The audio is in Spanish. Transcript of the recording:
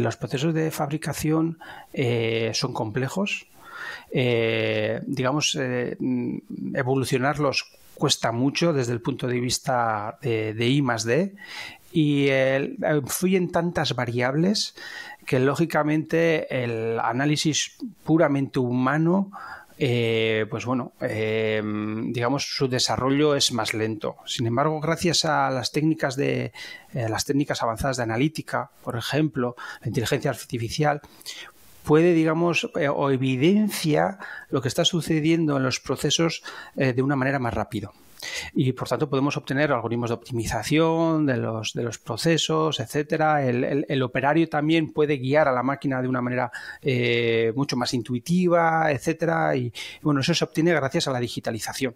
Los procesos de fabricación eh, son complejos. Eh, digamos, eh, mm, evolucionarlos cuesta mucho desde el punto de vista de, I más D y fluyen influyen tantas variables que lógicamente el análisis puramente humano eh, pues bueno, eh, digamos su desarrollo es más lento. Sin embargo, gracias a las técnicas de eh, las técnicas avanzadas de analítica, por ejemplo, la inteligencia artificial, puede, digamos, o evidencia lo que está sucediendo en los procesos de una manera más rápida y por tanto podemos obtener algoritmos de optimización de los, procesos, etcétera. El, operario también puede guiar a la máquina de una manera eh, mucho más intuitiva, etcétera. Y bueno, eso se obtiene gracias a la digitalización.